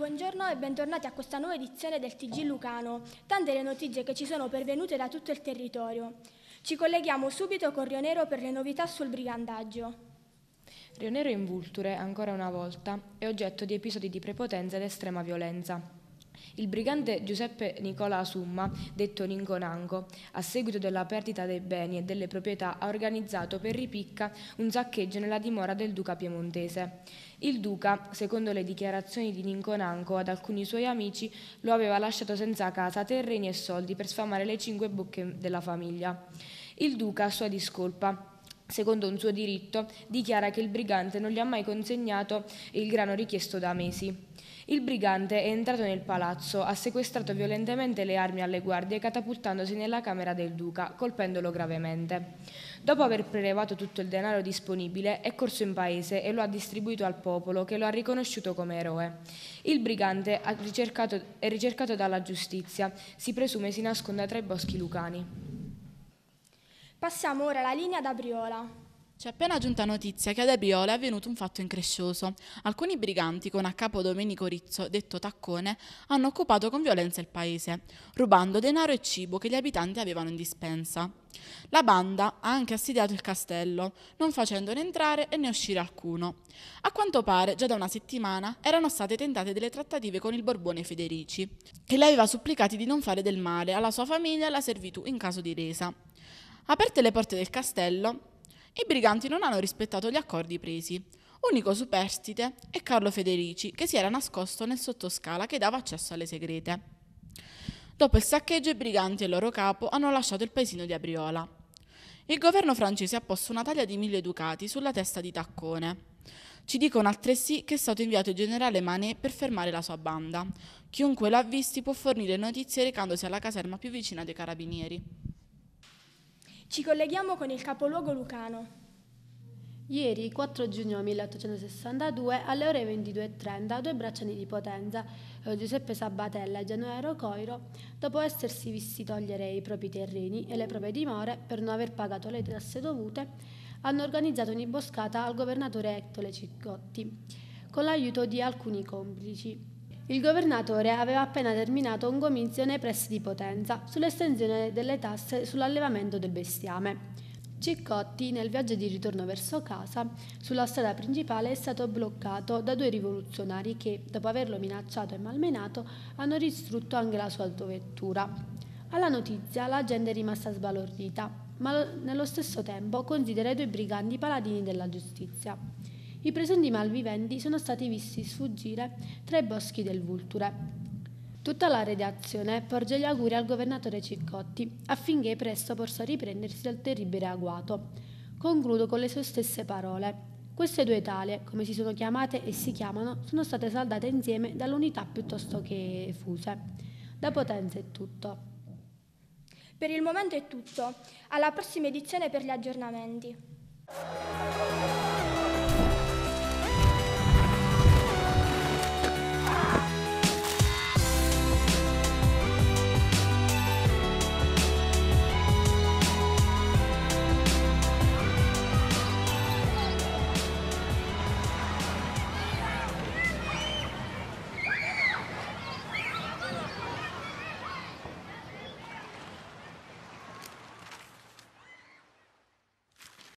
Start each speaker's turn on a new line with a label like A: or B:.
A: Buongiorno e bentornati a questa nuova edizione del TG Lucano. Tante le notizie che ci sono pervenute da tutto il territorio. Ci colleghiamo subito con Rionero per le novità sul brigandaggio.
B: Rionero in Vulture, ancora una volta, è oggetto di episodi di prepotenza ed estrema violenza. Il brigante Giuseppe Nicola Summa, detto Ningonango, a seguito della perdita dei beni e delle proprietà, ha organizzato per ripicca un saccheggio nella dimora del duca piemontese. Il duca, secondo le dichiarazioni di Ningonango ad alcuni suoi amici, lo aveva lasciato senza casa, terreni e soldi per sfamare le cinque bocche della famiglia. Il duca, a sua discolpa, secondo un suo diritto, dichiara che il brigante non gli ha mai consegnato il grano richiesto da mesi. Il brigante è entrato nel palazzo, ha sequestrato violentemente le armi alle guardie catapultandosi nella camera del duca, colpendolo gravemente. Dopo aver prelevato tutto il denaro disponibile, è corso in paese e lo ha distribuito al popolo che lo ha riconosciuto come eroe. Il brigante ricercato, è ricercato dalla giustizia, si presume si nasconda tra i boschi lucani.
C: Passiamo ora alla linea da Briola. C'è appena giunta notizia che ad Abriola è avvenuto un fatto increscioso. Alcuni briganti, con a capo Domenico Rizzo, detto Taccone, hanno occupato con violenza il paese, rubando denaro e cibo che gli abitanti avevano in dispensa. La banda ha anche assediato il castello, non facendone entrare e ne uscire alcuno. A quanto pare, già da una settimana erano state tentate delle trattative con il Borbone Federici, che le aveva supplicati di non fare del male alla sua famiglia e alla servitù in caso di resa. Aperte le porte del castello, i briganti non hanno rispettato gli accordi presi. Unico superstite è Carlo Federici, che si era nascosto nel sottoscala che dava accesso alle segrete. Dopo il saccheggio, i briganti e il loro capo hanno lasciato il paesino di Abriola. Il governo francese ha posto una taglia di mille ducati sulla testa di Taccone. Ci dicono altresì che è stato inviato il generale Manet per fermare la sua banda. Chiunque l'ha visti può fornire notizie recandosi alla caserma più vicina dei carabinieri.
D: Ci colleghiamo con il capoluogo lucano. Ieri, 4 giugno 1862, alle ore 22.30, due bracciani di Potenza, eh, Giuseppe Sabatella e Januero Coiro, dopo essersi visti togliere i propri terreni e le proprie dimore per non aver pagato le tasse dovute, hanno organizzato un'imboscata al governatore Ettore Ciccotti, con l'aiuto di alcuni complici. Il governatore aveva appena terminato un comizio nei pressi di Potenza sull'estensione delle tasse sull'allevamento del bestiame. Ciccotti, nel viaggio di ritorno verso casa, sulla strada principale è stato bloccato da due rivoluzionari che, dopo averlo minacciato e malmenato, hanno distrutto anche la sua autovettura. Alla notizia la gente è rimasta sbalordita, ma nello stesso tempo considera i due briganti paladini della giustizia. I presunti malviventi sono stati visti sfuggire tra i boschi del Vulture. Tutta la redazione porge gli auguri al governatore Ciccotti affinché presto possa riprendersi dal terribile agguato. Concludo con le sue stesse parole. Queste due Italie, come si sono chiamate e si chiamano, sono state saldate insieme dall'unità piuttosto che fuse. Da Potenza è tutto.
A: Per il momento è tutto. Alla prossima edizione per gli aggiornamenti.